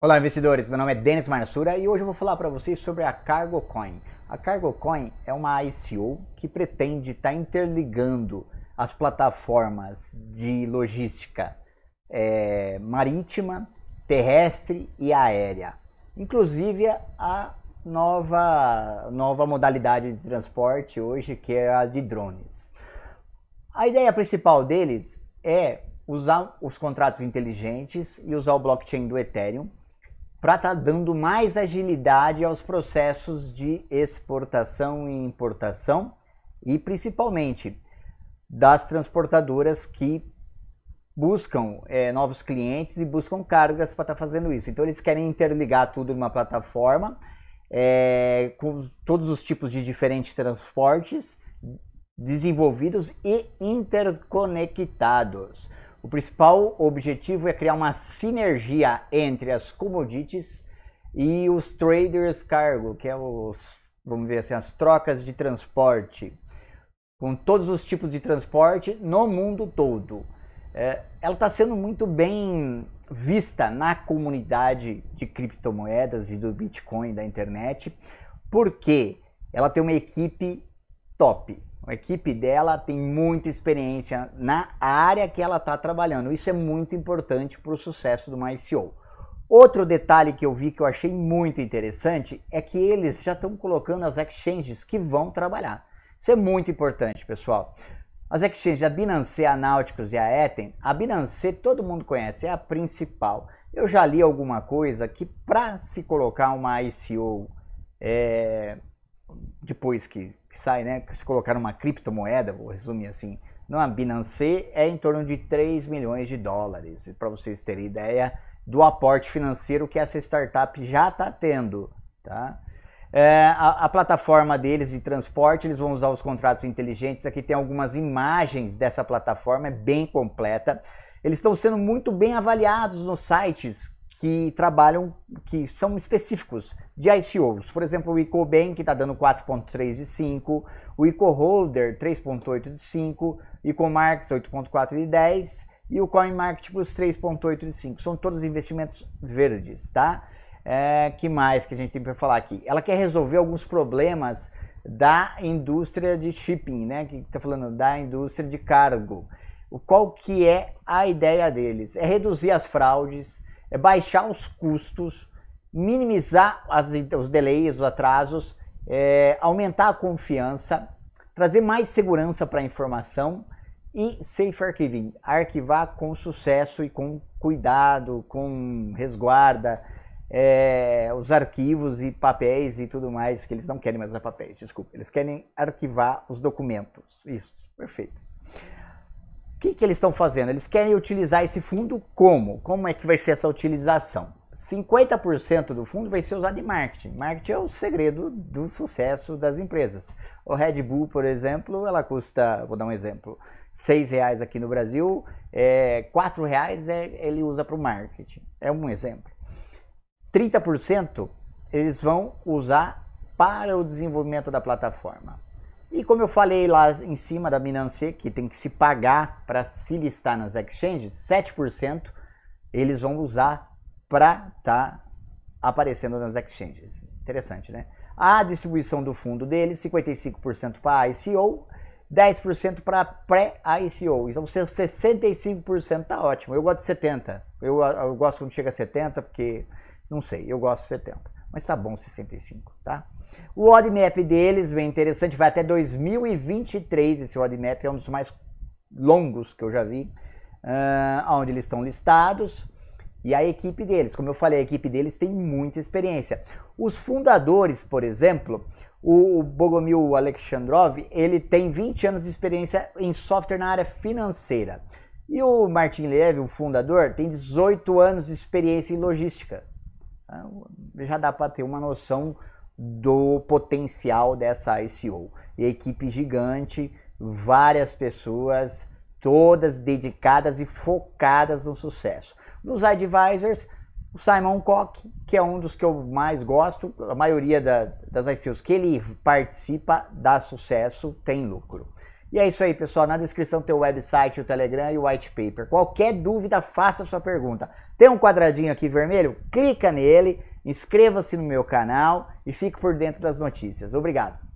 Olá investidores, meu nome é Denis Marsura e hoje eu vou falar para vocês sobre a Cargo Coin. A Cargo Coin é uma ICO que pretende estar tá interligando as plataformas de logística é, marítima, terrestre e aérea, inclusive a nova, nova modalidade de transporte hoje que é a de drones. A ideia principal deles é usar os contratos inteligentes e usar o blockchain do Ethereum para estar tá dando mais agilidade aos processos de exportação e importação e principalmente das transportadoras que buscam é, novos clientes e buscam cargas para estar tá fazendo isso. Então eles querem interligar tudo numa plataforma é, com todos os tipos de diferentes transportes desenvolvidos e interconectados. O principal objetivo é criar uma sinergia entre as commodities e os traders cargo, que é os, vamos ver assim, as trocas de transporte, com todos os tipos de transporte no mundo todo. É, ela está sendo muito bem vista na comunidade de criptomoedas e do Bitcoin da internet, porque ela tem uma equipe top. A equipe dela tem muita experiência na área que ela está trabalhando. Isso é muito importante para o sucesso do MyCO. Outro detalhe que eu vi que eu achei muito interessante é que eles já estão colocando as exchanges que vão trabalhar. Isso é muito importante, pessoal. As exchanges, a Binance, a Nauticus e a Eten, a Binance todo mundo conhece, é a principal. Eu já li alguma coisa que para se colocar uma ICO é, depois que sai, né? Se colocar uma criptomoeda, vou resumir assim, numa Binance é em torno de 3 milhões de dólares. Para vocês terem ideia do aporte financeiro que essa startup já está tendo, tá? É, a, a, plataforma deles de transporte, eles vão usar os contratos inteligentes. Aqui tem algumas imagens dessa plataforma, é bem completa. Eles estão sendo muito bem avaliados nos sites que trabalham, que são específicos de ICOs. Por exemplo, o EcoBank está dando 4.3 de 5, o EcoHolder 3.8 de 5, IcoMarks 8.4 de 10 e o CoinMarket Plus tipo, 3.8 de 5. São todos investimentos verdes, tá? É, que mais que a gente tem para falar aqui? Ela quer resolver alguns problemas da indústria de shipping, né? Que está falando da indústria de cargo. O qual que é a ideia deles? É reduzir as fraudes, é baixar os custos, minimizar as, os delays, os atrasos, é, aumentar a confiança, trazer mais segurança para a informação e Safe Archiving, arquivar com sucesso e com cuidado, com resguarda é, os arquivos e papéis e tudo mais, que eles não querem mais usar papéis, desculpa, eles querem arquivar os documentos, isso, perfeito. O que, que eles estão fazendo? Eles querem utilizar esse fundo como? Como é que vai ser essa utilização? 50% do fundo vai ser usado em marketing. Marketing é o segredo do sucesso das empresas. O Red Bull, por exemplo, ela custa, vou dar um exemplo, seis reais aqui no Brasil, é, quatro reais é, ele usa para o marketing. É um exemplo. 30% eles vão usar para o desenvolvimento da plataforma. E como eu falei lá em cima da Binance, que tem que se pagar para se listar nas exchanges, 7% eles vão usar para estar tá aparecendo nas exchanges. Interessante, né? A distribuição do fundo dele, 55% para ICO, 10% para pré-ICO. Então, 65% tá ótimo. Eu gosto de 70%. Eu, eu gosto quando chega a 70%, porque, não sei, eu gosto de 70%. Mas tá bom 65%, tá? O roadmap deles, bem interessante, vai até 2023. Esse roadmap é um dos mais longos que eu já vi, uh, onde eles estão listados e a equipe deles. Como eu falei, a equipe deles tem muita experiência. Os fundadores, por exemplo, o Bogomil Alexandrov, ele tem 20 anos de experiência em software na área financeira. E o Martin Leve, o fundador, tem 18 anos de experiência em logística. Então, já dá para ter uma noção do potencial dessa ICO. Equipe gigante, várias pessoas, todas dedicadas e focadas no sucesso. Nos advisors, o Simon Koch, que é um dos que eu mais gosto, a maioria da, das ICOs que ele participa dá sucesso, tem lucro. E é isso aí, pessoal. Na descrição tem o website, o Telegram e o white paper. Qualquer dúvida, faça sua pergunta. Tem um quadradinho aqui vermelho? Clica nele, inscreva-se no meu canal e fique por dentro das notícias. Obrigado.